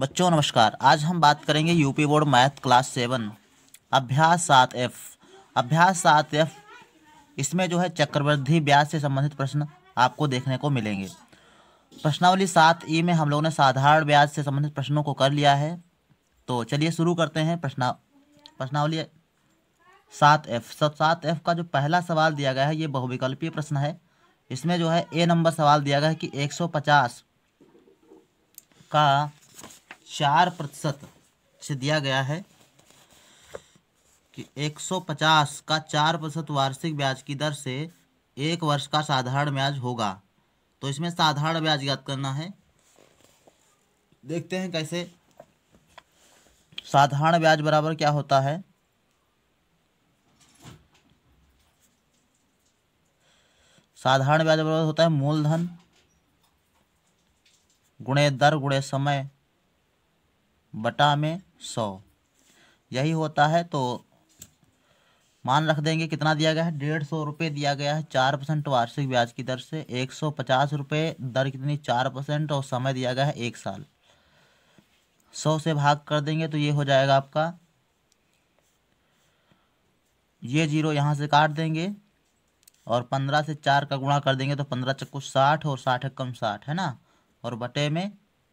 बच्चों नमस्कार आज हम बात करेंगे UP board math class seven अभ्यास सात एफ अभ्यास सात एफ इसमें जो है चक्रवृद्धि ब्याज से संबंधित प्रश्न आपको देखने को मिलेंगे प्रश्नावली सात ई में हम लोगों ने साधारण ब्याज से संबंधित प्रश्नों को कर लिया है तो चलिए शुरू करते हैं प्रश्ना प्रश्नावली सात एफ सब सात एफ का जो पहला सवाल दिया गया है ये बहुविकल्पीय प्रश्न है इसमें जो है ए नंबर सवाल दिया गया है कि एक का चार प्रतिशत से दिया गया है कि 150 का चार प्रतिशत वार्षिक ब्याज की दर से एक वर्ष का साधारण ब्याज होगा तो इसमें साधारण ब्याज ज्ञात करना है देखते हैं कैसे साधारण ब्याज बराबर क्या होता है साधारण ब्याज बराबर होता है मूलधन गुणे दर गुणे समय बटा में सौ यही होता है तो मान रख देंगे कितना दिया गया है डेढ़ सौ रुपये दिया गया है चार परसेंट वार्षिक ब्याज की दर से एक सौ पचास रुपये दर कितनी चार परसेंट और समय दिया गया है एक साल सौ से भाग कर देंगे तो ये हो जाएगा आपका ये जीरो यहाँ से काट देंगे और पंद्रह से चार का गुणा कर देंगे तो पंद्रह चक्कू साठ और साठ एक कम साठ है ना और बटे में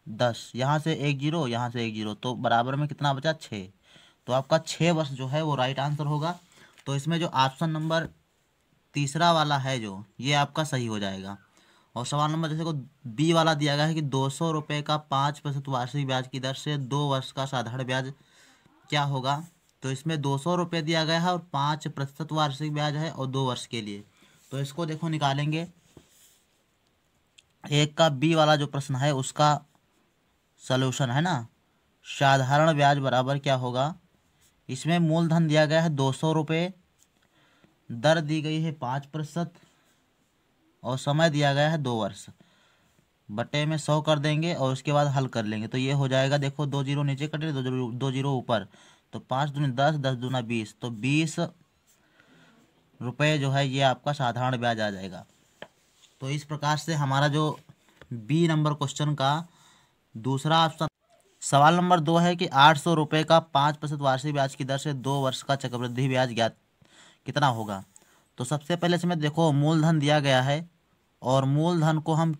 दस यहाँ से एक जीरो यहाँ से एक जीरो तो बराबर में कितना बचा छः तो आपका छः वर्ष जो है वो राइट आंसर होगा तो इसमें जो ऑप्शन नंबर तीसरा वाला है जो ये आपका सही हो जाएगा और सवाल नंबर जैसे को बी वाला दिया गया है कि दो सौ रुपये का पाँच प्रतिशत वार्षिक ब्याज की दर से दो वर्ष का साधारण ब्याज क्या होगा तो इसमें दो सौ रुपये दिया गया है और पाँच प्रतिशत वार्षिक ब्याज है और दो वर्ष के लिए तो इसको देखो निकालेंगे एक का बी वाला जो प्रश्न है उसका सोल्यूशन है ना साधारण ब्याज बराबर क्या होगा इसमें मूलधन दिया गया है दो सौ रुपये दर दी गई है पाँच प्रतिशत और समय दिया गया है दो वर्ष बटे में सौ कर देंगे और उसके बाद हल कर लेंगे तो ये हो जाएगा देखो दो जीरो नीचे कटे दो जीरो दो जीरो ऊपर तो पाँच दूनी दस दस दूना बीस तो बीस रुपये जो है ये आपका साधारण ब्याज आ जाएगा तो इस प्रकार से हमारा जो बी नंबर क्वेश्चन का दूसरा ऑप्शन सवाल नंबर दो है कि आठ सौ रुपये का पाँच प्रतिशत वार्षिक ब्याज की दर से दो वर्ष का चक्रवृद्धि ब्याज ज्ञात कितना होगा तो सबसे पहले इसमें देखो मूलधन दिया गया है और मूलधन को हम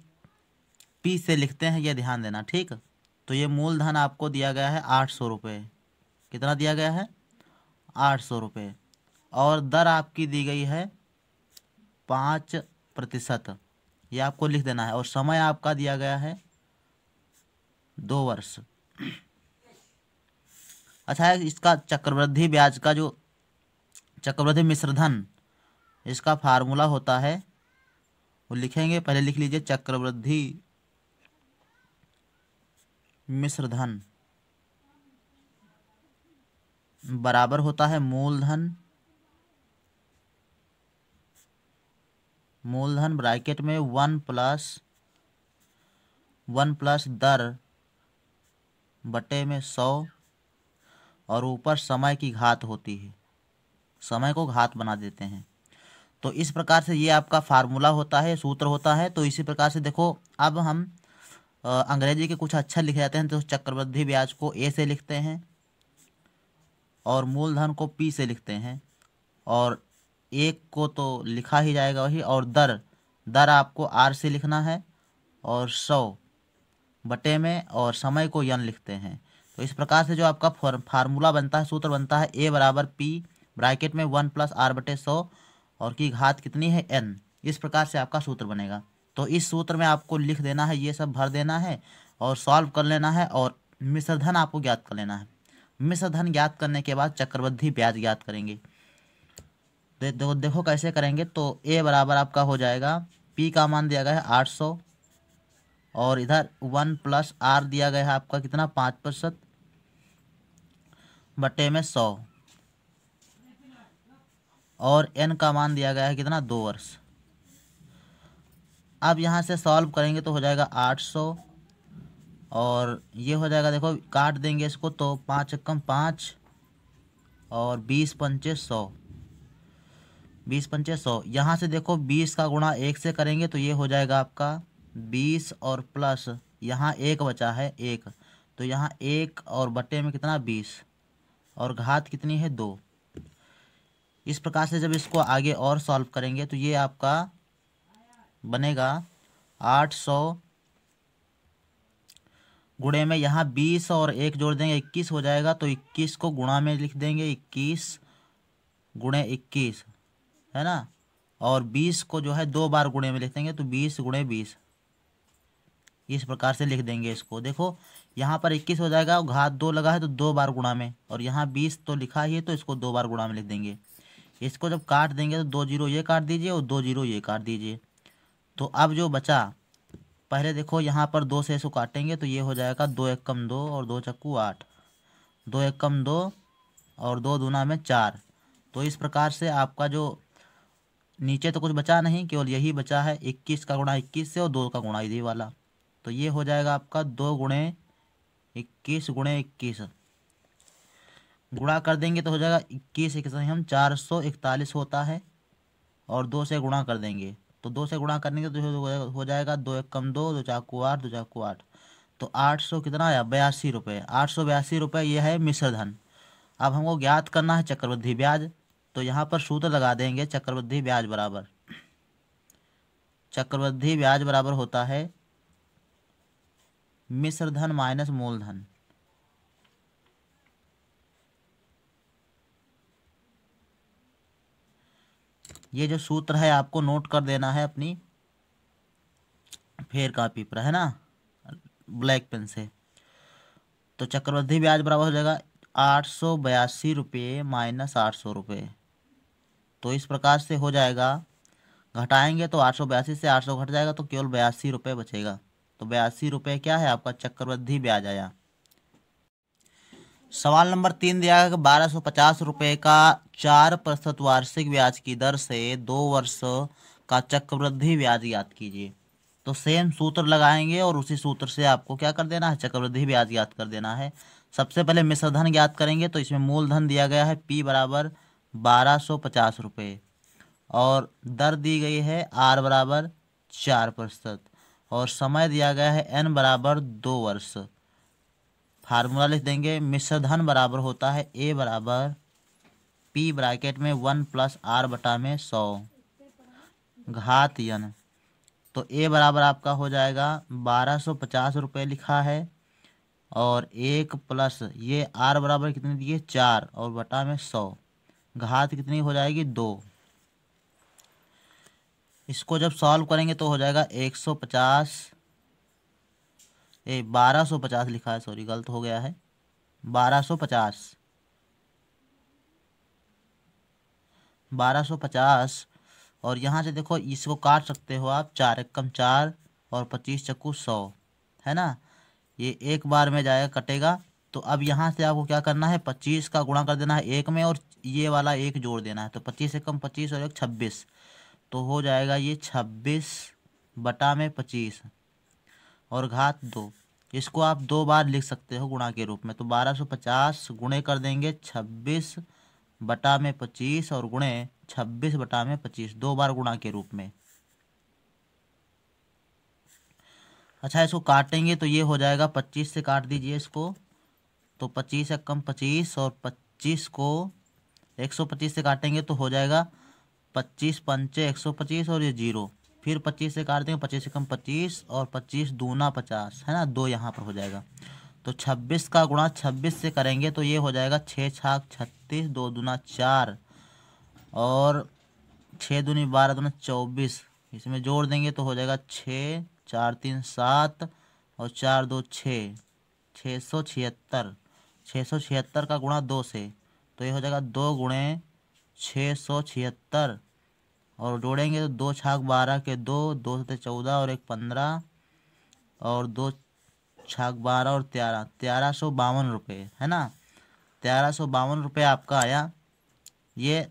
पी से लिखते हैं यह ध्यान देना ठीक तो ये मूलधन आपको दिया गया है आठ सौ रुपये कितना दिया गया है आठ सौ रुपये और दर आपकी दी गई है पाँच प्रतिशत ये आपको लिख देना है और समय आपका दिया गया है दो वर्ष अच्छा इसका चक्रवृद्धि ब्याज का जो चक्रवृद्धि मिश्रधन इसका फार्मूला होता है वो लिखेंगे पहले लिख लीजिए चक्रवृद्धि मिश्रधन बराबर होता है मूलधन मूलधन ब्रैकेट में वन प्लस वन प्लस दर बटे में सौ और ऊपर समय की घात होती है समय को घात बना देते हैं तो इस प्रकार से ये आपका फार्मूला होता है सूत्र होता है तो इसी प्रकार से देखो अब हम अंग्रेजी के कुछ अच्छा लिखे जाते हैं तो चक्रवृद्धि ब्याज को ए से लिखते हैं और मूलधन को पी से लिखते हैं और एक को तो लिखा ही जाएगा वही और दर दर आपको आर से लिखना है और सौ बटे में और समय को यन लिखते हैं तो इस प्रकार से जो आपका फार्मूला बनता है सूत्र बनता है ए बराबर पी ब्रैकेट में वन प्लस आर बटे सौ और की घात कितनी है एन इस प्रकार से आपका सूत्र बनेगा तो इस सूत्र में आपको लिख देना है ये सब भर देना है और सॉल्व कर लेना है और मिश्रधन आपको ज्ञात कर लेना है मिश्रधन ज्ञात करने के बाद चक्रवृद्धि ब्याज ज्ञात करेंगे दे, दे, देखो कैसे करेंगे तो ए बराबर आपका हो जाएगा पी का मान दिया गया है आठ सौ और इधर वन प्लस आर दिया गया है आपका कितना पाँच प्रतिशत बटे में सौ और एन का मान दिया गया है कितना दो वर्ष अब यहाँ से सॉल्व करेंगे तो हो जाएगा आठ सौ और ये हो जाएगा देखो काट देंगे इसको तो पाँच एकम पाँच और बीस पंचे सौ बीस पंचे सौ यहाँ से देखो बीस का गुणा एक से करेंगे तो ये हो जाएगा आपका बीस और प्लस यहाँ एक बचा है एक तो यहाँ एक और बटे में कितना बीस और घात कितनी है दो इस प्रकार से जब इसको आगे और सॉल्व करेंगे तो ये आपका बनेगा आठ सौ गुणे में यहाँ बीस और एक जोड़ देंगे इक्कीस हो जाएगा तो इक्कीस को गुणा में लिख देंगे इक्कीस गुणे इक्कीस है ना और बीस को जो है दो बार गुणे में लिख देंगे तो बीस गुणे बीस इस प्रकार से लिख देंगे इसको देखो यहाँ पर इक्कीस हो जाएगा घात दो लगा है तो दो बार गुणा में और यहाँ बीस तो लिखा ही है तो इसको दो बार गुणा में लिख देंगे इसको जब काट देंगे तो दो जीरो ये काट दीजिए और दो जीरो ये काट दीजिए तो अब जो बचा पहले देखो यहाँ पर दो से इसको काटेंगे तो ये हो जाएगा दो एक कम दो और दो चक्कू आठ दो एक कम दो और दो दूना में चार तो इस प्रकार से आपका जो नीचे तो कुछ बचा नहीं केवल यही बचा है इक्कीस का गुणा इक्कीस से और दो का गुणा इधी वाला तो ये हो जाएगा आपका दो गुणे इक्कीस गुणे इक्कीस गुणा कर देंगे तो हो जाएगा इक्कीस इक्कीस हम चार सौ इकतालीस होता है और दो से गुणा कर देंगे तो दो से गुणा करने के तो हो जाएगा दो एक कम दो दो चाकू आठ दो चाकू आठ तो आठ सौ कितना आया बयासी रुपये आठ सौ बयासी रुपये यह है मिश्र धन अब हमको ज्ञात करना है चक्रवृद्धि ब्याज तो यहाँ पर सूत्र लगा देंगे चक्रवृद्धि ब्याज बराबर चक्रवृद्धि ब्याज बराबर होता है मिश्र धन माइनस मूलधन ये जो सूत्र है आपको नोट कर देना है अपनी फेयर कापी पर है ना ब्लैक पेन से तो चक्रवृद्धि ब्याज बराबर हो जाएगा आठ सौ बयासी रुपये माइनस आठ सौ रुपये तो इस प्रकार से हो जाएगा घटाएंगे तो आठ सौ बयासी से आठ सौ घट जाएगा तो केवल बयासी रुपये बचेगा तो बयासी रुपये क्या है आपका चक्रवृद्धि ब्याज आया सवाल नंबर तीन दिया है कि बारह सौ पचास रुपये का चार प्रतिशत वार्षिक ब्याज की दर से दो वर्ष का चक्रवृद्धि ब्याज याद कीजिए तो सेम सूत्र लगाएंगे और उसी सूत्र से आपको क्या कर देना है चक्रवृद्धि ब्याज याद कर देना है सबसे पहले मिश्रधन ज्ञात करेंगे तो इसमें मूलधन दिया गया है पी बराबर बारह सौ पचास रुपये और दर दी गई है आर बराबर चार प्रतिशत और समय दिया गया है एन बराबर दो वर्ष फार्मूला लिख देंगे मिश्रधन बराबर होता है ए बराबर पी ब्रैकेट में वन प्लस आर बटा में सौ घात यन तो ए बराबर आपका हो जाएगा बारह सौ पचास रुपये लिखा है और एक प्लस ये आर बराबर कितने दिए चार और बटा में सौ घात कितनी हो जाएगी दो इसको जब सॉल्व करेंगे तो हो जाएगा एक सौ पचास ए बारह सौ पचास लिखा है सॉरी गलत हो गया है बारह सौ पचास बारह सौ पचास और यहाँ से देखो इसको काट सकते हो आप चार एकम चार और पच्चीस चक्कू सौ है ना ये एक बार में जाएगा कटेगा तो अब यहाँ से आपको क्या करना है पच्चीस का गुणा कर देना है एक में और ये वाला एक जोड़ देना है तो पच्चीस एकम पच्चीस और एक छब्बीस तो हो जाएगा ये छब्बीस बटा में पच्चीस और घात दो इसको आप दो बार लिख सकते हो गुणा के रूप में तो बारह सौ पचास गुणे कर देंगे छब्बीस बटा में पच्चीस और गुणे छब्बीस बटा में पच्चीस दो बार गुणा के रूप में अच्छा इसको काटेंगे तो ये हो जाएगा पच्चीस से काट दीजिए इसको तो पच्चीस एक कम पच्चीस और पच्चीस को एक सौ पच्चीस से काटेंगे तो हो जाएगा पच्चीस पंचे एक सौ पच्चीस और ये जीरो फिर पच्चीस से काट देंगे पच्चीस से कम पच्चीस और पच्चीस दूना पचास है ना दो यहाँ पर हो जाएगा तो छब्बीस का गुणा छब्बीस से करेंगे तो ये हो जाएगा छः छाक छत्तीस दो दूना चार और छः दूनी बारह दूना चौबीस इसमें जोड़ देंगे तो हो जाएगा छः चार तीन सात और चार दो छः छः सौ छिहत्तर छः सौ छिहत्तर का गुणा दो से तो ये हो जाएगा दो गुणे छः सौ छिहत्तर और जोड़ेंगे तो दो छाक बारह के दो दो सत चौदह और एक पंद्रह और दो छाक बारह और तेरह तेरह सौ बावन रुपये है ना तेरह सौ बावन रुपये आपका आया ये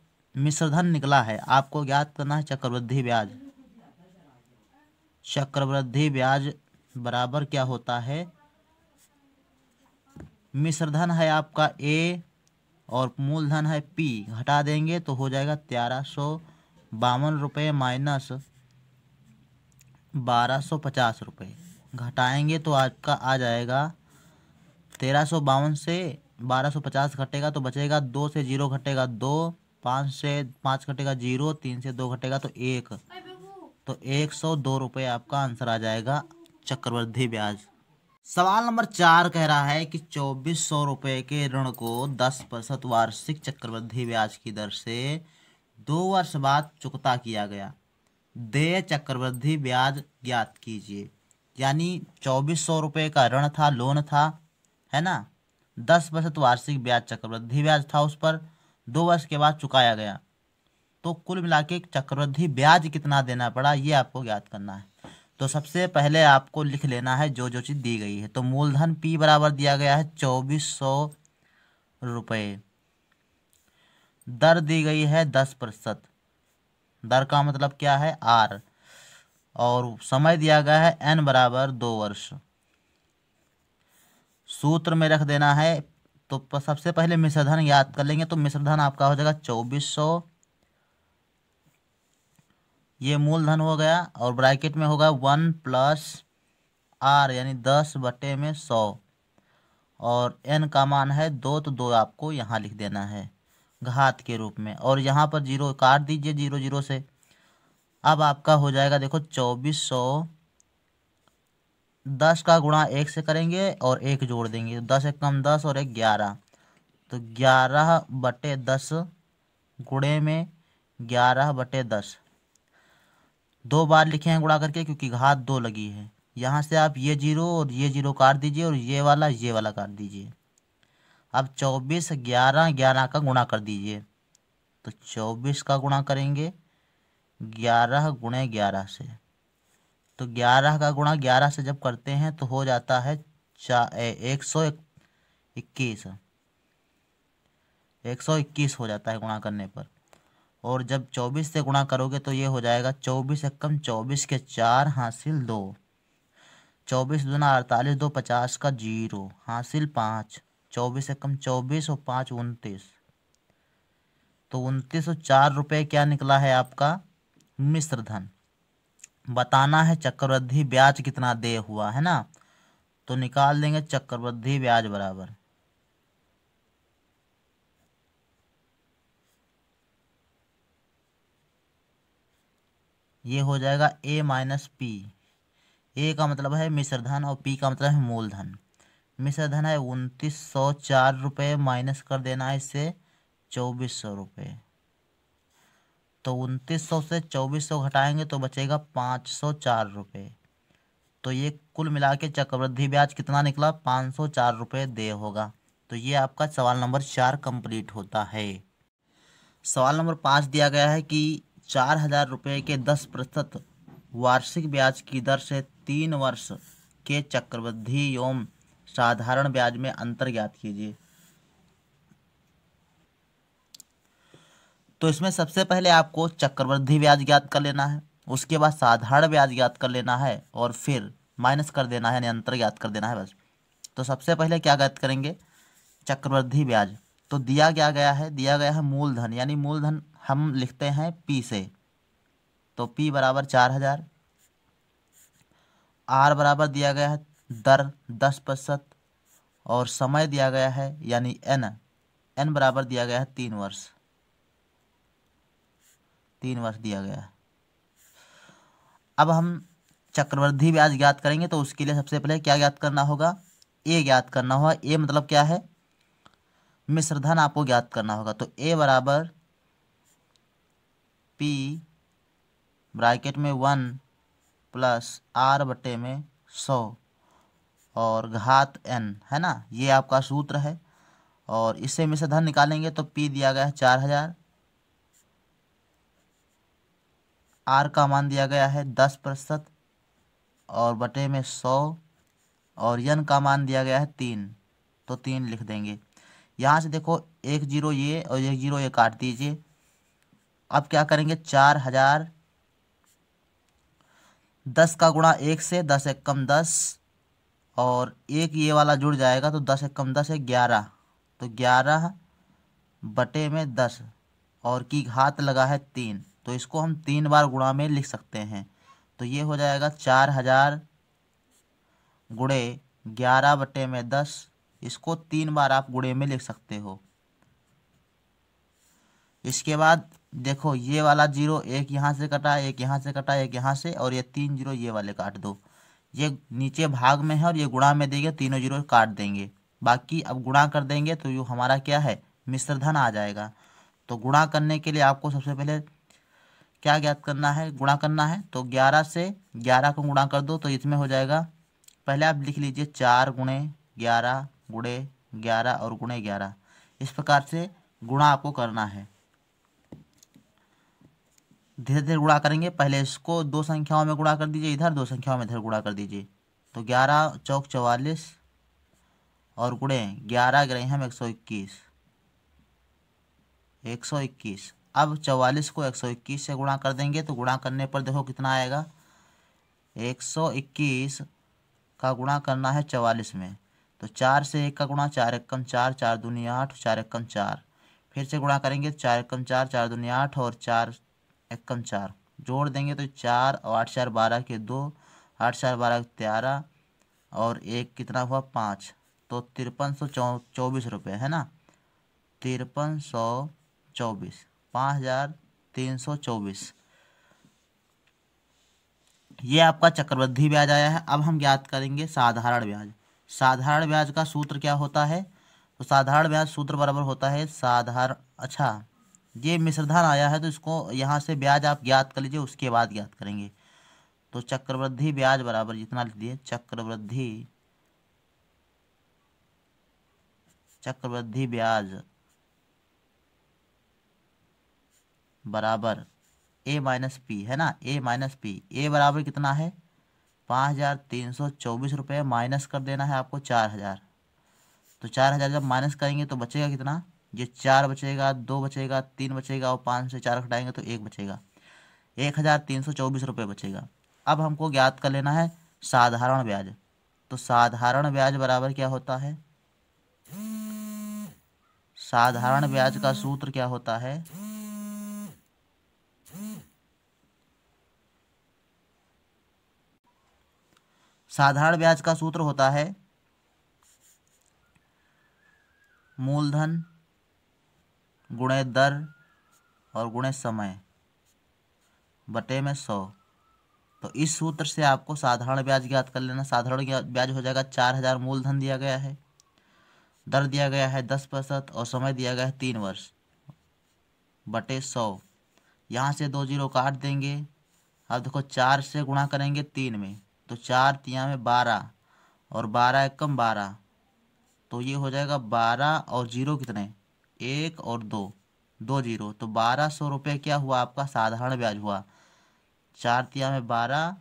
मिश्रधन निकला है आपको ज्ञात करना है चक्रवृद्धि ब्याज चक्रवृद्धि ब्याज बराबर क्या होता है मिश्रधन है आपका ए और मूलधन है पी घटा देंगे तो हो जाएगा तेरह सौ बावन रुपये माइनस बारह सौ पचास रुपये घटाएँगे तो आपका आ जाएगा तेरह सौ बावन से बारह सौ पचास घटेगा तो बचेगा दो से जीरो घटेगा दो पाँच से पाँच घटेगा जीरो तीन से दो घटेगा तो एक तो एक सौ दो रुपये आपका आंसर आ जाएगा चक्रवृद्धि ब्याज सवाल नंबर चार कह रहा है कि चौबीस सौ रुपये के ऋण को दस प्रतिशत वार्षिक चक्रवृद्धि ब्याज की दर से दो वर्ष बाद चुकता किया गया देय चक्रवृद्धि ब्याज ज्ञात कीजिए यानी चौबीस सौ रुपये का ऋण था लोन था है ना दस प्रतिशत वार्षिक ब्याज चक्रवृद्धि ब्याज था उस पर दो वर्ष के बाद चुकाया गया तो कुल मिला के चक्रवृद्धि ब्याज कितना देना पड़ा ये आपको ज्ञात करना है तो सबसे पहले आपको लिख लेना है जो जो चीज़ दी गई है तो मूलधन पी बराबर दिया गया है चौबीस सौ रुपये दर दी गई है दस प्रतिशत दर का मतलब क्या है आर और समय दिया गया है एन बराबर दो वर्ष सूत्र में रख देना है तो सबसे पहले मिश्रधन याद कर लेंगे तो मिश्रधन आपका हो जाएगा चौबीस सौ ये मूलधन हो गया और ब्रैकेट में होगा वन प्लस आर यानी दस बटे में सौ और एन का मान है दो तो दो आपको यहाँ लिख देना है घात के रूप में और यहाँ पर जीरो काट दीजिए जीरो जीरो से अब आपका हो जाएगा देखो चौबीस सौ दस का गुणा एक से करेंगे और एक जोड़ देंगे तो दस एक कम दस और एक ग्यारह तो ग्यारह बटे दस गुणे में ग्यारह बटे दस दो बार लिखे हैं गुणा करके क्योंकि घात दो लगी है यहाँ से आप ये जीरो और ये जीरो काट दीजिए और ये वाला ये वाला काट दीजिए अब चौबीस ग्यारह ग्यारह का गुणा कर दीजिए तो चौबीस का गुणा करेंगे ग्यारह गुणे ग्यारह से तो ग्यारह का गुणा ग्यारह से जब करते हैं तो हो जाता है चा एक सौ इक्कीस एक सौ इक्कीस हो जाता है गुणा करने पर और जब चौबीस से गुणा करोगे तो ये हो जाएगा चौबीस एकम चौबीस के चार हासिल दो चौबीस दुना अड़तालीस दो पचास का जीरो हासिल पाँच चौबीस एकम चौबीस और पाँच उनतीस तो उनतीस और चार रुपये क्या निकला है आपका मिश्र धन बताना है चक्रवृद्धि ब्याज कितना दे हुआ है ना तो निकाल देंगे चक्रवृद्धि ब्याज बराबर ये हो जाएगा ए माइनस पी ए का मतलब है मिश्रधन और पी का मतलब है मूलधन मिश्रधन है उनतीस सौ चार रुपये माइनस कर देना है इससे चौबीस सौ रुपये तो उनतीस सौ से चौबीस सौ घटाएंगे तो बचेगा पाँच सौ चार रुपये तो ये कुल मिला के चक्रवृद्धि ब्याज कितना निकला पाँच सौ चार रुपये दे होगा तो ये आपका सवाल नंबर चार कंप्लीट होता है सवाल नंबर पाँच दिया गया है कि चार हज़ार रुपये के दस प्रतिशत वार्षिक ब्याज की दर से तीन वर्ष के चक्रवृद्धि एवं साधारण ब्याज में अंतर ज्ञात कीजिए तो इसमें सबसे पहले आपको चक्रवृद्धि ब्याज ज्ञात कर लेना है उसके बाद साधारण ब्याज ज्ञात कर लेना है और फिर माइनस कर देना है यानी अंतर ज्ञात कर देना है बस तो सबसे पहले क्या ज्ञात करेंगे चक्रवृद्धि ब्याज तो दिया क्या गया है दिया गया है मूलधन यानी मूलधन हम लिखते हैं पी से तो पी बराबर चार हजार आर बराबर दिया गया है दर दस प्रतिशत और समय दिया गया है यानी एन एन बराबर दिया गया है तीन वर्ष तीन वर्ष दिया गया है अब हम चक्रवृद्धि ब्याज ज्ञात करेंगे तो उसके लिए सबसे पहले क्या ज्ञात करना होगा ए ज्ञात करना होगा ए मतलब क्या है मिश्रधन आपको ज्ञात करना होगा तो ए बराबर पी ब्रैकेट में वन प्लस आर बटे में सौ और घात एन है ना ये आपका सूत्र है और इससे में से धन निकालेंगे तो पी दिया गया है चार हज़ार आर का मान दिया गया है दस प्रतिशत और बटे में सौ और यन का मान दिया गया है तीन तो तीन लिख देंगे यहाँ से देखो एक जीरो ये और एक जीरो ये काट दीजिए अब क्या करेंगे चार हज़ार दस का गुणा एक से दस एक कम दस और एक ये वाला जुड़ जाएगा तो दस एक कम दस है ग्यारह तो ग्यारह बटे में दस और की घात लगा है तीन तो इसको हम तीन बार गुणा में लिख सकते हैं तो ये हो जाएगा चार हजार गुड़े ग्यारह बटे में दस इसको तीन बार आप गुड़े में लिख सकते हो इसके बाद देखो ये वाला जीरो एक यहाँ से कटा एक यहाँ से कटा एक यहाँ से और ये तीन जीरो ये वाले काट दो ये नीचे भाग में है और ये गुणा में देंगे तीनों जीरो काट देंगे बाकी अब गुणा कर देंगे तो ये हमारा क्या है धन आ जाएगा तो गुणा करने के लिए आपको सबसे पहले क्या ज्ञात करना है गुणा करना है तो ग्यारह से ग्यारह को गुणा कर दो तो इसमें हो जाएगा पहले आप लिख लीजिए चार गुणे ग्यारह गुणे ग्यारह और गुणे ग्यारह इस प्रकार से गुणा आपको करना है धीरे धीरे गुणा करेंगे पहले इसको दो संख्याओं में गुणा कर दीजिए इधर दो संख्याओं में इधर गुणा कर दीजिए तो ग्यारह चौक चवालीस और गुड़े ग्यारह ग्रह हम एक सौ इक्कीस एक सौ इक्कीस अब चवालीस को एक सौ इक्कीस से गुणा कर देंगे तो गुणा करने पर देखो कितना आएगा एक सौ इक्कीस का गुणा करना है चवालीस में तो चार से एक का गुणा चार एक कम चार चार दूनी आठ चार एक कम चार फिर से गुणा करेंगे चार एक कम चार चार दूनी आठ और चार एकम चार जोड़ देंगे तो चार और आठ चार बारह के दो आठ चार बारह तेरह और एक कितना हुआ पाँच तो तिरपन सौ चौ चौबीस रुपये है ना तिरपन सौ चौबीस पाँच हज़ार तीन सौ चौबीस ये आपका चक्रवृद्धि ब्याज आया है अब हम ज्ञात करेंगे साधारण ब्याज साधारण ब्याज का सूत्र क्या होता है तो साधारण ब्याज सूत्र बराबर होता है साधारण अच्छा ये मिश्रधन आया है तो इसको यहाँ से ब्याज आप ज्ञात कर लीजिए उसके बाद ज्ञात करेंगे तो चक्रवृद्धि ब्याज बराबर जितना लिख दिए चक्रवृद्धि चक्रवृद्धि ब्याज बराबर ए माइनस पी है ना ए माइनस पी ए बराबर कितना है पाँच हज़ार तीन सौ चौबीस रुपये माइनस कर देना है आपको चार हज़ार तो चार हज़ार जब माइनस करेंगे तो बचेगा कितना ये चार बचेगा दो बचेगा तीन बचेगा और पाँच से चार घटाएंगे तो एक बचेगा एक हज़ार तीन सौ चौबीस रुपये बचेगा अब हमको ज्ञात कर लेना है साधारण ब्याज तो साधारण ब्याज बराबर क्या होता है साधारण ब्याज का सूत्र क्या होता है साधारण ब्याज का सूत्र होता है मूलधन गुणे दर और गुणे समय बटे में सौ तो इस सूत्र से आपको साधारण ब्याज ज्ञात कर लेना साधारण ब्याज हो जाएगा चार हज़ार मूलधन दिया गया है दर दिया गया है दस प्रतिशत और समय दिया गया है तीन वर्ष बटे सौ यहाँ से दो जीरो काट देंगे अब देखो चार से गुणा करेंगे तीन में तो चार तिया में बारह और बारह एक कम बारह तो ये हो जाएगा बारह और जीरो कितने एक और दो दो जीरो तो बारह सौ रुपये क्या हुआ आपका साधारण ब्याज हुआ चार तिया में बारह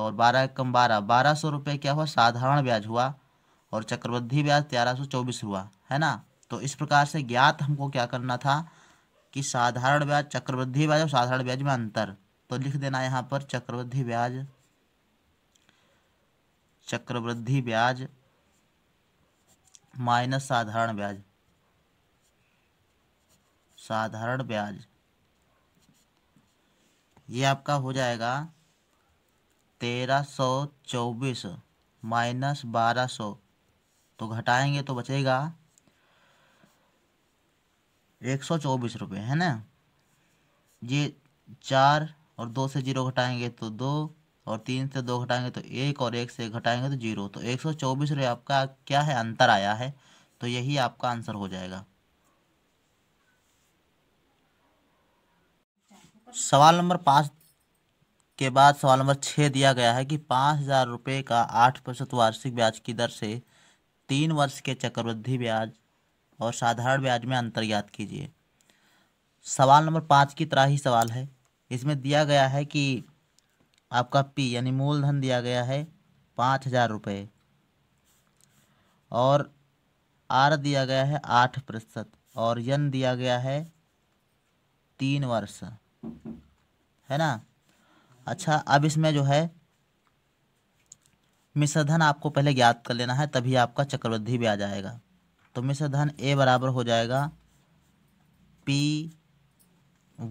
और बारह कम बारह बारह सौ रुपये क्या हुआ साधारण ब्याज हुआ और चक्रवृद्धि ब्याज तेरह सौ चौबीस हुआ है ना तो इस प्रकार से ज्ञात हमको क्या करना था कि साधारण ब्याज चक्रवृद्धि ब्याज और साधारण ब्याज में अंतर तो लिख देना यहाँ पर चक्रवृद्धि ब्याज चक्रवृद्धि ब्याज माइनस साधारण ब्याज साधारण ब्याज ये आपका हो जाएगा तेरह सौ चौबीस माइनस बारह सौ तो घटाएंगे तो बचेगा एक सौ चौबीस रुपये है ना ये चार और दो से जीरो घटाएंगे तो दो और तीन से दो घटाएंगे तो एक और एक से घटाएंगे तो जीरो तो एक सौ चौबीस रुपये आपका क्या है अंतर आया है तो यही आपका आंसर हो जाएगा सवाल नंबर पाँच के बाद सवाल नंबर छः दिया गया है कि पाँच हज़ार रुपये का आठ प्रतिशत वार्षिक ब्याज की दर से तीन वर्ष के चक्रवृद्धि ब्याज और साधारण ब्याज में अंतर याद कीजिए सवाल नंबर पाँच की तरह ही सवाल है इसमें दिया गया है कि आपका पी यानी मूलधन दिया गया है पाँच हज़ार रुपये और आर दिया गया है आठ प्रतिशत और यन दिया गया है तीन वर्ष है ना अच्छा अब इसमें जो है मिश्रधन आपको पहले ज्ञात कर लेना है तभी आपका चक्रवृद्धि भी आ जाएगा तो मिश्रधन ए बराबर हो जाएगा पी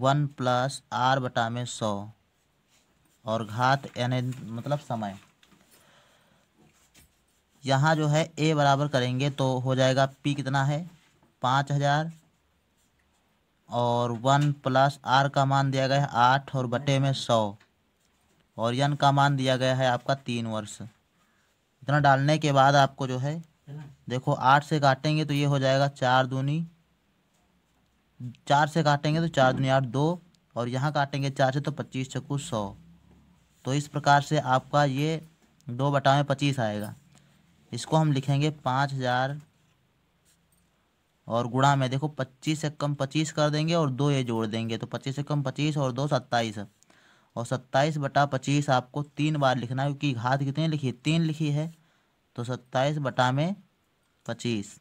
वन प्लस आर बटा में सौ और घात यानी मतलब समय यहाँ जो है ए बराबर करेंगे तो हो जाएगा पी कितना है पाँच हज़ार और वन प्लस आर का मान दिया गया है आठ और बटे में सौ और यन का मान दिया गया है आपका तीन वर्ष इतना डालने के बाद आपको जो है देखो आठ से काटेंगे तो ये हो जाएगा चार दूनी चार से काटेंगे तो चार दूनी आठ दो और यहाँ काटेंगे चार से तो पच्चीस छक्कू सौ तो इस प्रकार से आपका ये दो बटा में पच्चीस आएगा इसको हम लिखेंगे पाँच हज़ार और गुणा में देखो पच्चीस से कम पच्चीस कर देंगे और दो ये जोड़ देंगे तो पच्चीस से कम पच्चीस और दो सत्ताईस और सत्ताईस बटा पच्चीस आपको तीन बार लिखना है क्योंकि घात कितनी लिखी है तीन लिखी है तो सत्ताईस बटा में पच्चीस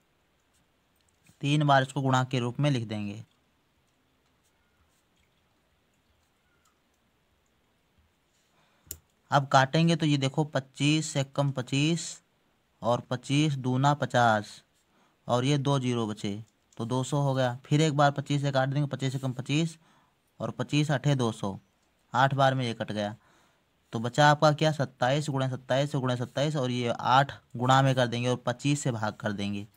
तीन बार इसको गुणा के रूप में लिख देंगे अब काटेंगे तो ये देखो पच्चीस से कम पच्चीस और पच्चीस दूना पचास और ये दो जीरो बचे तो दो सौ हो गया फिर एक बार पच्चीस से काट देंगे पच्चीस से कम पच्चीस और पच्चीस अठे दो सौ आठ बार में ये कट गया तो बचा आपका क्या सत्ताईस गुणे सत्ताईस गुणे सत्ताईस और ये आठ गुणा में कर देंगे और पच्चीस से भाग कर देंगे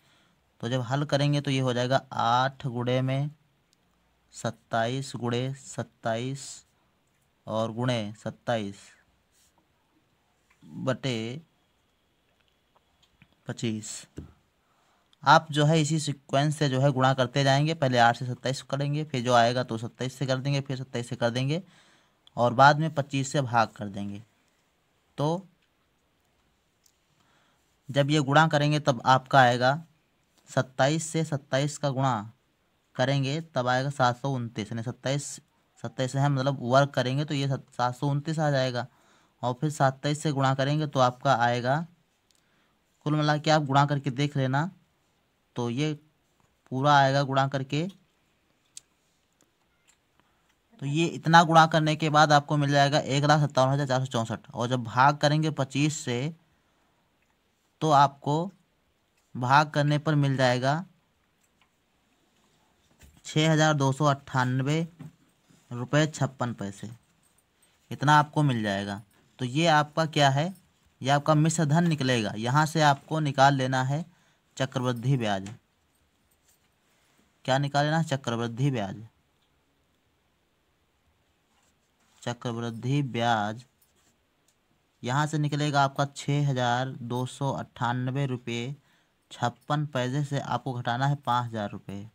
तो जब हल करेंगे तो ये हो जाएगा आठ गुणे में सत्ताईस गुड़े सत्ताईस और गुणे सत्ताईस बटे पच्चीस आप जो है इसी सिक्वेंस से जो है गुणा करते जाएंगे पहले आठ से सत्ताईस करेंगे फिर जो आएगा तो सत्ताईस से कर देंगे फिर सत्ताईस से कर देंगे और बाद में पच्चीस से भाग कर देंगे तो जब ये गुणा करेंगे तब आपका आएगा सत्ताईस से सत्ताईस का गुणा करेंगे तब आएगा सात सौ उनतीस यानी सत्ताईस सत्ताईस है मतलब वर्क करेंगे तो ये सात सौ उनतीस आ जाएगा और फिर सत्ताईस से गुणा करेंगे तो आपका आएगा कुल मिला के आप गुणा करके देख लेना तो ये पूरा आएगा गुणा करके तो ये इतना गुणा करने के बाद आपको मिल जाएगा एक लाख सत्तावन हज़ार चार सौ चौंसठ और जब भाग करेंगे पच्चीस से तो आपको भाग करने पर मिल जाएगा छः हज़ार दो सौ अट्ठानवे रुपये छप्पन पैसे इतना आपको मिल जाएगा तो ये आपका क्या है ये आपका मिश्र धन निकलेगा यहाँ से आपको निकाल लेना है चक्रवृद्धि ब्याज क्या निकालना चक्रवृद्धि ब्याज चक्रवृद्धि ब्याज यहाँ से निकलेगा आपका छः हज़ार दो सौ अट्ठानबे रुपये छप्पन पैसे से आपको घटाना है पाँच हज़ार रुपये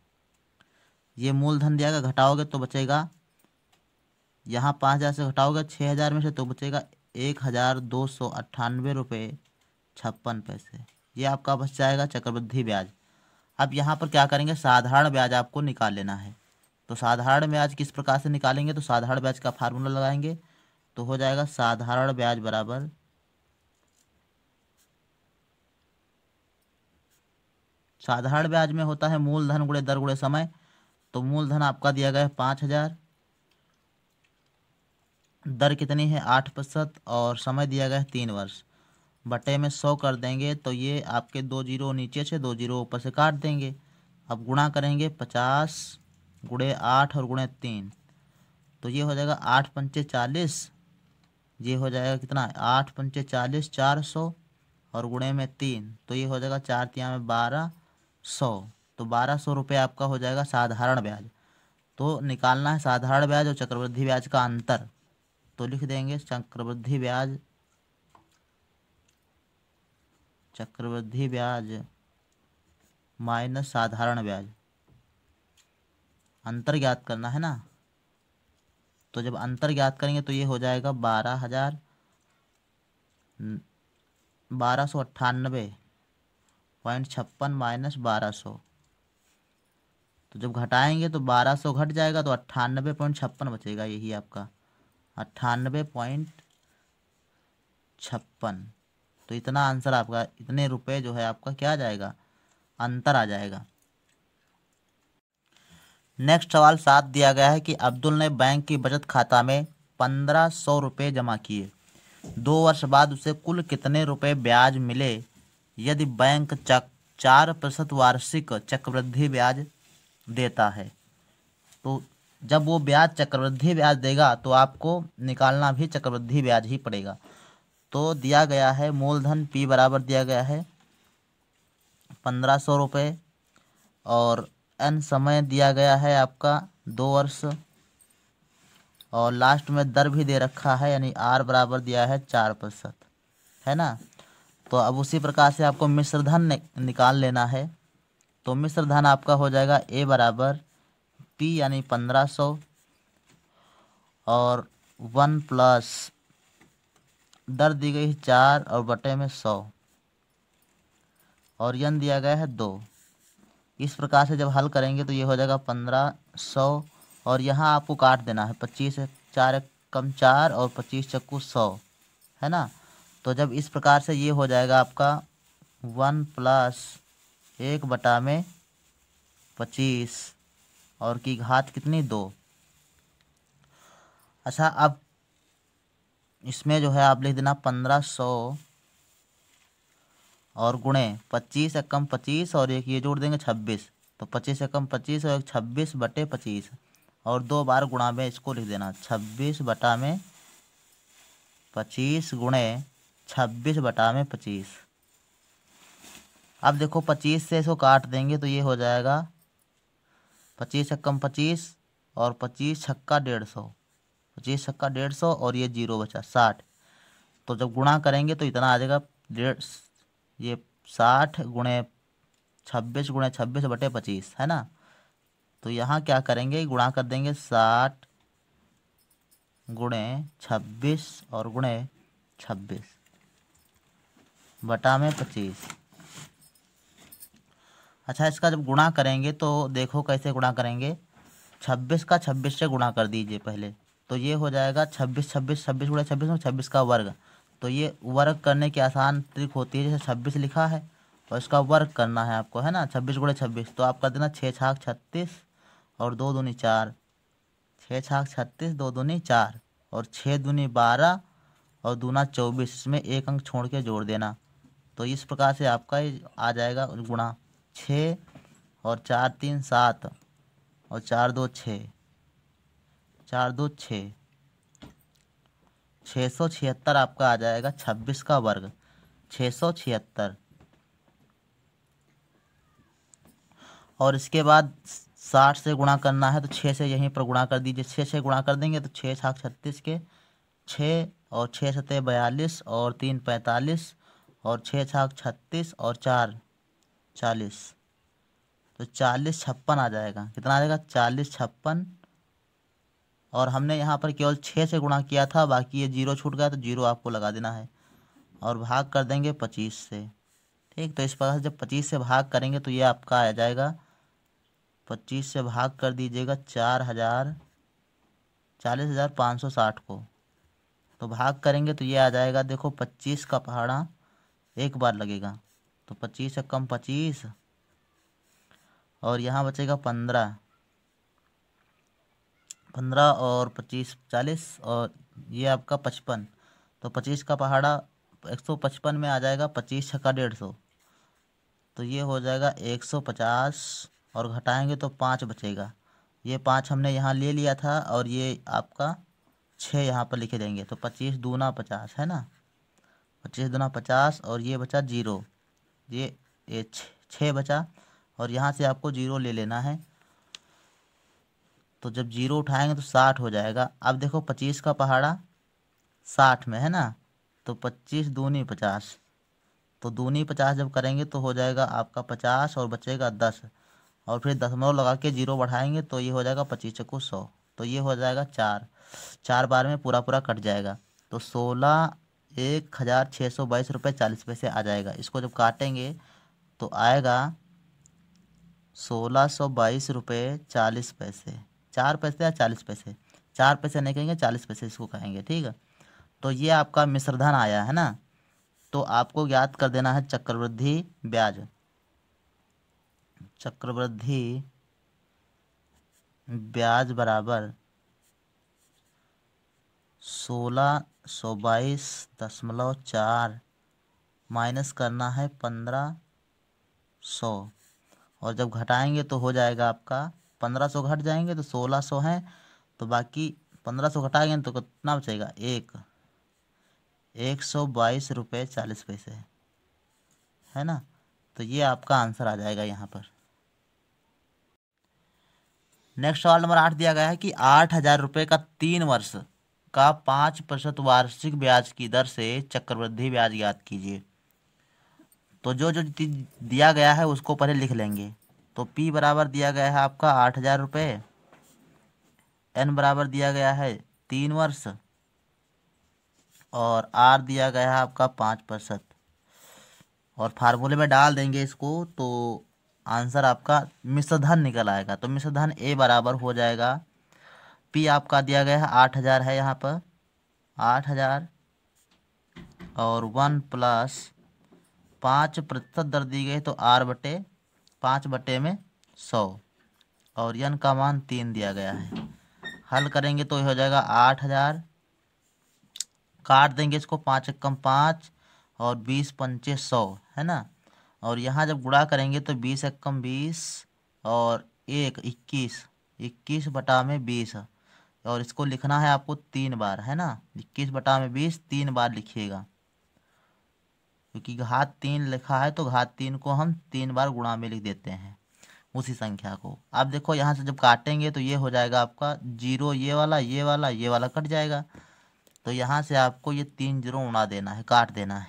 ये मूलधन दिया गया घटाओगे तो बचेगा यहाँ पाँच हज़ार से घटाओगे छः हज़ार में से तो बचेगा एक हज़ार दो सौ अट्ठानबे रुपये छप्पन पैसे ये आपका बच जाएगा चक्रवृद्धि ब्याज अब यहाँ पर क्या करेंगे साधारण ब्याज आपको निकाल लेना है तो साधारण ब्याज किस प्रकार से निकालेंगे तो साधारण ब्याज का फार्मूला लगाएंगे तो हो जाएगा साधारण ब्याज बराबर साधारण ब्याज में होता है मूलधन गुड़े दर गुड़े समय तो मूलधन आपका दिया गया है पाँच हज़ार दर कितनी है आठ प्रतिशत और समय दिया गया है तीन वर्ष बटे में सौ कर देंगे तो ये आपके दो जीरो नीचे से दो जीरो ऊपर से काट देंगे अब गुणा करेंगे पचास गुणे आठ और गुणे तीन तो ये हो जाएगा आठ पंचे चालीस ये हो जाएगा कितना आठ पंचे चालीस चार सौ और गुणे में तीन तो ये हो जाएगा चार तिया में बारह सौ तो बारह सौ रुपये आपका हो जाएगा साधारण ब्याज तो निकालना है साधारण ब्याज और चक्रवृद्धि ब्याज का अंतर तो लिख देंगे चक्रवृद्धि ब्याज चक्रवृद्धि ब्याज माइनस साधारण ब्याज अंतर ज्ञात करना है ना तो जब अंतर ज्ञात करेंगे तो ये हो जाएगा बारह हजार बारह सौ अट्ठानबे पॉइंट छप्पन माइनस बारह सौ तो जब घटाएंगे तो बारह सौ घट जाएगा तो अट्ठानबे पॉइंट छप्पन बचेगा यही आपका अट्ठानबे पॉइंट छप्पन तो इतना आंसर आपका इतने रुपए जो है आपका क्या आ जाएगा अंतर आ जाएगा नेक्स्ट सवाल सात दिया गया है कि अब्दुल ने बैंक की बचत खाता में पंद्रह सौ रुपये जमा किए दो वर्ष बाद उसे कुल कितने रुपए ब्याज मिले यदि बैंक चक चार प्रतिशत वार्षिक चक्रवृद्धि ब्याज देता है तो जब वो ब्याज चक्रवृद्धि ब्याज देगा तो आपको निकालना भी चक्रवृद्धि ब्याज ही पड़ेगा तो दिया गया है मूलधन पी बराबर दिया गया है पंद्रह सौ रुपये और एन समय दिया गया है आपका दो वर्ष और लास्ट में दर भी दे रखा है यानी आर बराबर दिया है चार प्रतिशत है ना तो अब उसी प्रकार से आपको धन निकाल लेना है तो धन आपका हो जाएगा ए बराबर पी यानी पंद्रह सौ और वन प्लस दर दी गई है चार और बटे में सौ और यन दिया गया है दो इस प्रकार से जब हल करेंगे तो ये हो जाएगा पंद्रह सौ और यहाँ आपको काट देना है पच्चीस चार कम चार और पच्चीस चक्कू सौ है ना तो जब इस प्रकार से ये हो जाएगा आपका वन प्लस एक बटा में पच्चीस और की घात कितनी दो अच्छा अब इसमें जो है आप लिख देना पंद्रह सौ और गुणे पच्चीस एकम पच्चीस और एक ये जोड़ देंगे छब्बीस तो पच्चीस एकम पच्चीस और एक छब्बीस बटे पच्चीस और दो बार गुणा में इसको लिख देना छब्बीस बटा में पच्चीस गुणे छब्बीस बटा में पच्चीस अब देखो पच्चीस से इसको काट देंगे तो ये हो जाएगा पच्चीस एकम पच्चीस और पच्चीस छक्का डेढ़ सौ पच्चीस छक्का डेढ़ सौ और ये जीरो बचा साठ तो जब गुणा करेंगे तो इतना आ जाएगा डेढ़ ये साठ गुणे छब्बीस गुणे छब्बीस बटे पच्चीस है ना तो यहाँ क्या करेंगे गुणा कर देंगे साठ गुणे छब्बीस और गुणे छब्बीस बटा में पच्चीस अच्छा इसका जब गुणा करेंगे तो देखो कैसे गुणा करेंगे छब्बीस का छब्बीस से गुणा कर दीजिए पहले तो ये हो जाएगा छब्बीस छब्बीस छब्बीस गुड़ा छब्बीस और छब्बीस का वर्ग तो ये वर्ग करने की आसान ट्रिक होती है जैसे छब्बीस लिखा है और इसका वर्ग करना है आपको है ना छब्बीस गुड़े छब्बीस तो आप कर देना छः छाक छत्तीस और दो दूनी चार छः छाक छत्तीस दो दूनी चार और छः दूनी बारह और दूना चौबीस इसमें एक अंक छोड़ के जोड़ देना तो इस प्रकार से आपका आ जाएगा गुणा छः और चार तीन सात और चार दो छः चार दो छः छः सौ छिहत्तर आपका आ जाएगा छब्बीस का वर्ग छः सौ छिहत्तर और इसके बाद साठ से गुणा करना है तो छः से यहीं पर गुणा कर दीजिए छः से गुणा कर देंगे तो छः छाक छत्तीस के छः और छः सतह बयालीस और तीन पैंतालीस और छः छाक छत्तीस और चार चालीस तो चालीस छप्पन आ जाएगा कितना आ जाएगा चालीस छप्पन और हमने यहाँ पर केवल छः से गुणा किया था बाकी ये जीरो छूट गया तो जीरो आपको लगा देना है और भाग कर देंगे पच्चीस से ठीक तो इस प्रकार से जब पच्चीस से भाग करेंगे तो ये आपका आ जाएगा पच्चीस से भाग कर दीजिएगा चार हज़ार चालीस हज़ार पाँच सौ साठ को तो भाग करेंगे तो ये आ जाएगा देखो पच्चीस का पहाड़ा एक बार लगेगा तो पच्चीस से कम पच्चीस और यहाँ बचेगा पंद्रह पंद्रह और पच्चीस चालीस और ये आपका पचपन तो पच्चीस का पहाड़ा एक सौ पचपन में आ जाएगा पच्चीस छक्का डेढ़ सौ तो ये हो जाएगा एक सौ पचास और घटाएंगे तो पाँच बचेगा ये पाँच हमने यहाँ ले लिया था और ये आपका छः यहाँ पर लिखे देंगे तो पच्चीस दूना पचास है ना पच्चीस दूना पचास और ये बचा जीरो ये छः बचा और यहाँ से आपको जीरो ले लेना है तो जब जीरो उठाएंगे तो साठ हो जाएगा अब देखो पच्चीस का पहाड़ा साठ में है ना तो पच्चीस दूनी पचास तो दूनी पचास जब करेंगे तो हो जाएगा आपका पचास और बचेगा दस और फिर दसमलव लगा के जीरो बढ़ाएंगे तो ये हो जाएगा पच्चीस को सौ तो ये हो जाएगा चार चार बार में पूरा पूरा कट जाएगा तो सोलह एक हज़ार छः सौ बाईस रुपये चालीस पैसे आ जाएगा इसको जब काटेंगे तो आएगा सोलह सौ बाईस रुपये चालीस पैसे चार पैसे या चालीस पैसे चार पैसे नहीं कहेंगे चालीस पैसे इसको कहेंगे ठीक है तो ये आपका मिश्रधन आया है ना तो आपको ज्ञात कर देना है चक्रवृद्धि ब्याज चक्रवृद्धि ब्याज बराबर सोलह सौ बाईस दशमलव चार माइनस करना है पंद्रह सौ और जब घटाएंगे तो हो जाएगा आपका पंद्रह सौ घट जाएंगे तो सोलह सौ हैं तो बाकी पंद्रह सौ घटाएंगे तो कितना बचेगा एक एक सौ बाईस रुपये चालीस पैसे है ना तो ये आपका आंसर आ जाएगा यहाँ पर नेक्स्ट सवाल नंबर आठ दिया गया है कि आठ हज़ार रुपये का तीन वर्ष का पाँच प्रतिशत वार्षिक ब्याज की दर से चक्रवृद्धि ब्याज ज्ञात कीजिए तो जो जो दिया गया है उसको पहले लिख लेंगे तो पी बराबर दिया गया है आपका आठ हज़ार रुपये एन बराबर दिया गया है तीन वर्ष और आर दिया गया है आपका पाँच प्रतिशत और फार्मूले में डाल देंगे इसको तो आंसर आपका मिश्रधन निकल आएगा तो मिश्रधन ए बराबर हो जाएगा पी आपका दिया गया है आठ हज़ार है यहाँ पर आठ हज़ार और वन प्लस पाँच प्रतिशत दर दी गई तो आर बटे पाँच बटे में सौ और यन का मान तीन दिया गया है हल करेंगे तो यह हो जाएगा आठ हज़ार काट देंगे इसको पाँच एकम पाँच और बीस पंचे सौ है ना और यहाँ जब गुड़ा करेंगे तो बीस एकम बीस और एक इक्कीस इक्कीस बटा में बीस और इसको लिखना है आपको तीन बार है ना इक्कीस बटा में बीस तीन बार लिखिएगा क्योंकि घात तीन लिखा है तो घात तीन को हम तीन बार गुणा में लिख देते हैं उसी संख्या को आप देखो यहाँ से जब काटेंगे तो ये हो जाएगा आपका जीरो ये वाला ये वाला ये वाला कट जाएगा तो यहाँ से आपको ये तीन जीरो उड़ा देना है काट देना है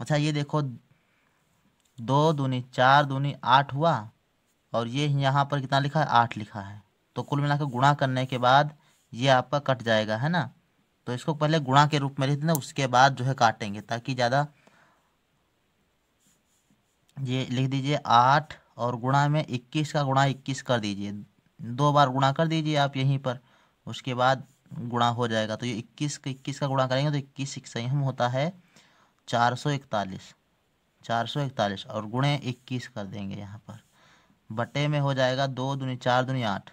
अच्छा ये देखो दो दूनी चार दूनी आठ हुआ और ये यहाँ पर कितना लिखा है आठ लिखा है तो कुल मिलाकर गुणा करने के बाद ये आपका कट जाएगा है ना तो इसको पहले गुणा के रूप में लिख देना उसके बाद जो है काटेंगे ताकि ज़्यादा ये लिख दीजिए आठ और गुणा में इक्कीस का गुणा इक्कीस कर दीजिए दो बार गुणा कर दीजिए आप यहीं पर उसके बाद गुणा हो जाएगा तो ये इक्कीस का इक्कीस का गुणा करेंगे तो इक्कीस संयम होता है चार सौ इकतालीस चार सौ इकतालीस और गुणे इक्कीस कर देंगे यहाँ पर बटे में हो जाएगा दो दुनी चार दुनी आठ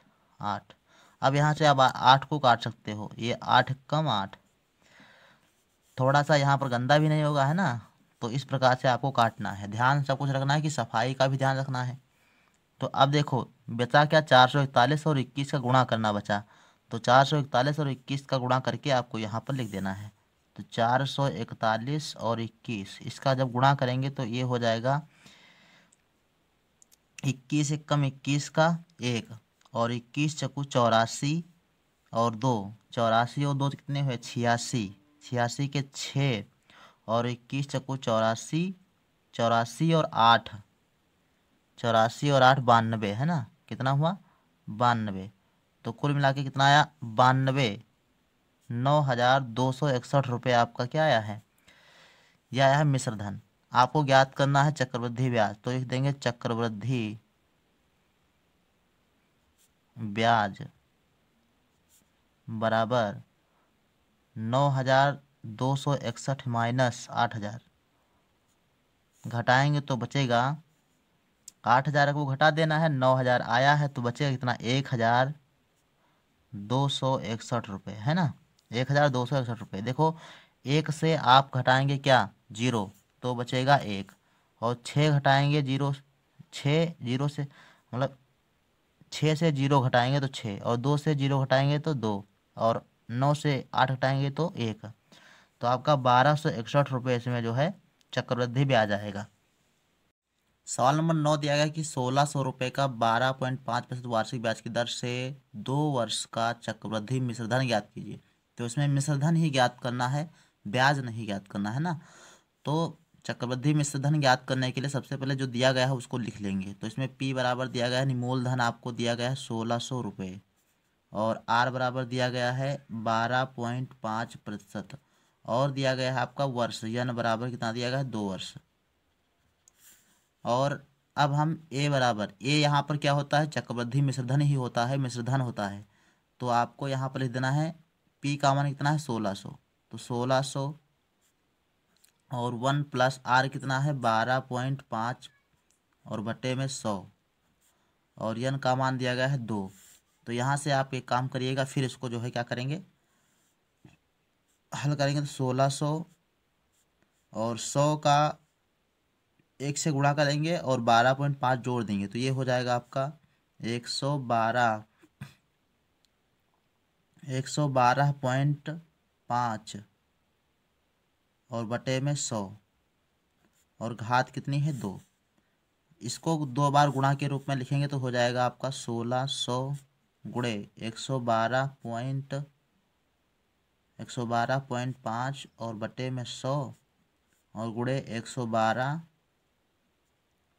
आठ अब यहाँ से आप आठ को काट सकते हो ये आठ कम आठ थोड़ा सा यहाँ पर गंदा भी नहीं होगा है ना तो इस प्रकार से आपको काटना है ध्यान सब कुछ रखना है कि सफाई का भी ध्यान रखना है तो अब देखो बचा क्या चार सौ इकतालीस और इक्कीस का गुणा करना बचा तो चार सौ इकतालीस और इक्कीस का गुणा करके आपको यहाँ पर लिख देना है तो चार सौ इकतालीस और इक्कीस इसका जब गुणा करेंगे तो ये हो जाएगा इक्कीस एकम इक्कीस का एक और इक्कीस चकू चौरासी और दो चौरासी और दो कितने हुए छियासी छियासी के छः और इक्कीस चक्कू चौरासी चौरासी और आठ चौरासी और आठ बानबे है ना कितना हुआ बानबे तो कुल मिला के कितना आया बानबे नौ हज़ार दो सौ इकसठ रुपये आपका क्या आया है यह आया है धन आपको ज्ञात करना है चक्रवृद्धि ब्याज तो लिख देंगे चक्रवृद्धि ब्याज बराबर नौ हज़ार दो सौ इकसठ माइनस आठ हज़ार घटाएँगे तो बचेगा आठ हज़ार को घटा देना है नौ हज़ार आया है तो बचेगा कितना एक हज़ार दो सौ इकसठ रुपये है ना एक हज़ार दो सौ इकसठ रुपये देखो एक से आप घटाएंगे क्या जीरो तो बचेगा एक और छः घटाएंगे जीरो छः जीरो से मतलब छः से जीरो घटाएंगे तो छः और दो से जीरो घटाएंगे तो दो और नौ से आठ घटाएंगे तो एक तो आपका बारह सौ इकसठ रुपये इसमें जो है चक्रवृद्धि ब्याज आएगा सवाल नंबर नौ दिया गया कि सोलह सौ रुपये का बारह पॉइंट पाँच प्रतिशत वार्षिक ब्याज की दर से दो वर्ष का चक्रवृद्धि मिश्रधन ज्ञात कीजिए तो इसमें मिश्रधन ही ज्ञात करना है ब्याज नहीं ज्ञात करना है ना तो चक्रवृद्धि मिश्रधन ज्ञात करने के लिए सबसे पहले जो दिया गया है उसको लिख लेंगे तो इसमें पी बराबर दिया गया है मूलधन आपको दिया गया है सोलह सौ रुपये और आर बराबर दिया गया है बारह पॉइंट पाँच प्रतिशत और दिया गया है आपका वर्ष यन बराबर कितना दिया गया है दो वर्ष और अब हम ए बराबर ए यहाँ पर क्या होता है चक्रवृद्धि मिश्रधन ही होता है मिश्रधन होता है तो आपको यहाँ पर लिख देना है पी का मान कितना है सोलह सौ तो सोलह सौ और वन प्लस आर कितना है बारह पॉइंट पाँच और बटे में सौ और यन का मान दिया गया है दो तो यहाँ से आप एक काम करिएगा फिर इसको जो है क्या करेंगे हल करेंगे तो सोलह सौ और सौ का एक से गुणा करेंगे और बारह पॉइंट पाँच जोड़ देंगे तो ये हो जाएगा आपका एक सौ बारह एक सौ बारह पॉइंट पाँच और बटे में सौ और घात कितनी है दो इसको दो बार गुणा के रूप में लिखेंगे तो हो जाएगा आपका सोलह सौ गुणे एक सौ बारह पॉइंट एक सौ बारह पॉइंट पाँच और बटे में सौ और गुड़े एक सौ बारह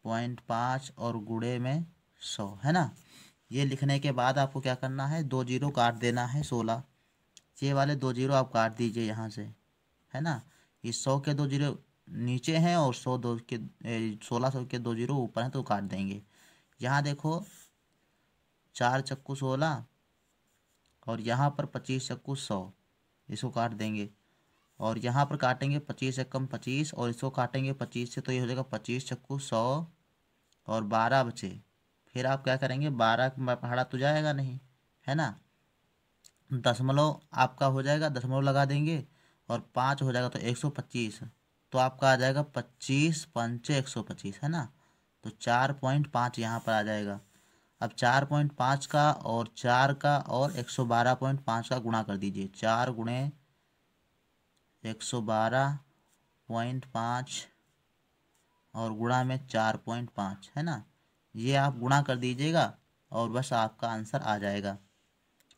पॉइंट पाँच और गुड़े में सौ है ना ये लिखने के बाद आपको क्या करना है दो जीरो काट देना है सोलह ये वाले दो जीरो आप काट दीजिए यहाँ से है ना ये सौ के दो जीरो नीचे हैं और सौ दो के सोलह सौ के दो जीरो ऊपर हैं तो काट देंगे यहाँ देखो चार चक्कू सोलह और यहाँ पर पच्चीस चक्कू सौ इसको काट देंगे और यहाँ पर काटेंगे पच्चीस एकम पच्चीस और इसको काटेंगे पच्चीस से तो ये हो जाएगा पच्चीस चक्कू सौ और बारह बचे फिर आप क्या करेंगे बारह पहाड़ा तो जाएगा नहीं है ना दशमलव आपका हो जाएगा दशमलव लगा देंगे और पाँच हो जाएगा तो एक सौ पच्चीस तो आपका आ जाएगा पच्चीस पंचे एक सौ पच्चीस है ना तो चार पॉइंट पाँच यहाँ पर आ जाएगा अब चार पॉइंट पाँच का और चार का और एक सौ बारह पॉइंट पाँच का गुणा कर दीजिए चार गुणे एक सौ बारह पॉइंट पाँच और गुणा में चार पॉइंट पाँच है ना ये आप गुणा कर दीजिएगा और बस आपका आंसर आ जाएगा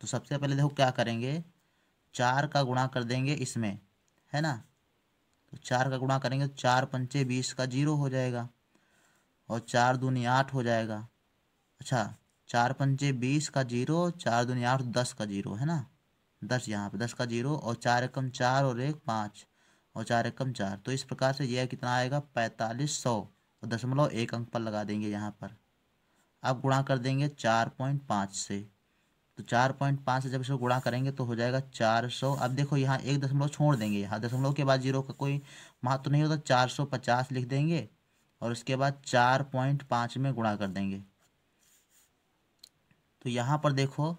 तो सबसे पहले देखो क्या करेंगे चार का गुणा कर देंगे इसमें है ना तो चार का गुणा करेंगे तो चार पंचे बीस का जीरो हो जाएगा और चार दूनी आठ हो जाएगा अच्छा चार पंचे बीस का जीरो चार दुनिया आठ दस का जीरो है ना दस यहाँ पे दस का जीरो और चार एकम चार और एक पाँच और चार एकम चार तो इस प्रकार से यह कितना आएगा पैंतालीस सौ और दशमलव एक अंक पर लगा देंगे यहाँ पर अब गुणा कर देंगे चार पॉइंट पाँच से तो चार पॉइंट पाँच से जब इसको गुणा करेंगे तो हो जाएगा चार सौ अब देखो यहाँ एक दशमलव छोड़ देंगे यहाँ दशमलव के बाद जीरो का कोई महत्व तो नहीं होता चार सौ पचास लिख देंगे और उसके बाद चार पॉइंट पाँच में गुणा कर देंगे तो यहाँ पर देखो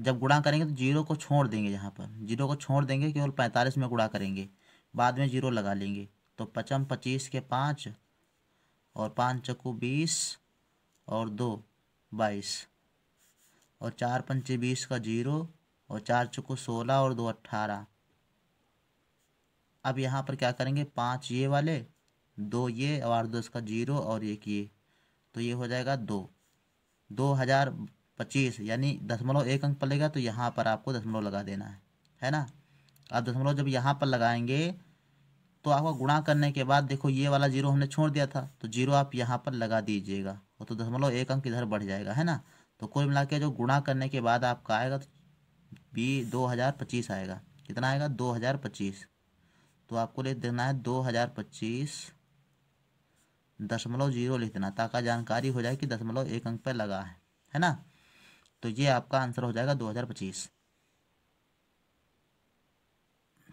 जब गुणा करेंगे तो जीरो को छोड़ देंगे यहाँ पर जीरो को छोड़ देंगे केवल पैंतालीस में गुणा करेंगे बाद में जीरो लगा लेंगे तो पचम पच्चीस के पाँच और पाँच चक्ू बीस और दो बाईस और चार पंचे बीस का जीरो और चार चक्ू सोलह और दो अट्ठारह अब यहाँ पर क्या करेंगे पाँच ये वाले दो ये और दो इसका जीरो और एक ये तो ये हो जाएगा दो दो हज़ार पच्चीस यानी दशमलव एक अंक पड़ेगा तो यहाँ पर आपको दशमलव लगा देना है है ना आप दशमलव जब यहाँ पर लगाएंगे तो आपको गुणा करने के बाद देखो ये वाला जीरो हमने छोड़ दिया था तो जीरो आप यहाँ पर लगा दीजिएगा वो तो दशमलव एक अंक इधर बढ़ जाएगा है ना तो कुल मिला के जो गुणा करने के बाद आपका आएगा तो बी दो हज़ार पच्चीस आएगा कितना आएगा दो हज़ार पच्चीस तो आपको लिख देना है दो हज़ार पच्चीस दशमलव जीरो लिख देना ताकि जानकारी हो जाए कि दशमलव एक अंक पर लगा है है ना तो ये आपका आंसर हो जाएगा 2025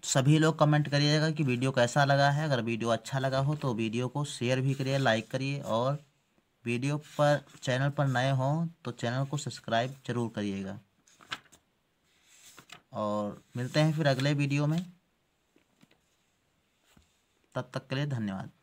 सभी लोग कमेंट करिएगा कि वीडियो कैसा लगा है अगर वीडियो अच्छा लगा हो तो वीडियो को शेयर भी करिए लाइक करिए और वीडियो पर चैनल पर नए हों तो चैनल को सब्सक्राइब जरूर करिएगा और मिलते हैं फिर अगले वीडियो में तब तक के लिए धन्यवाद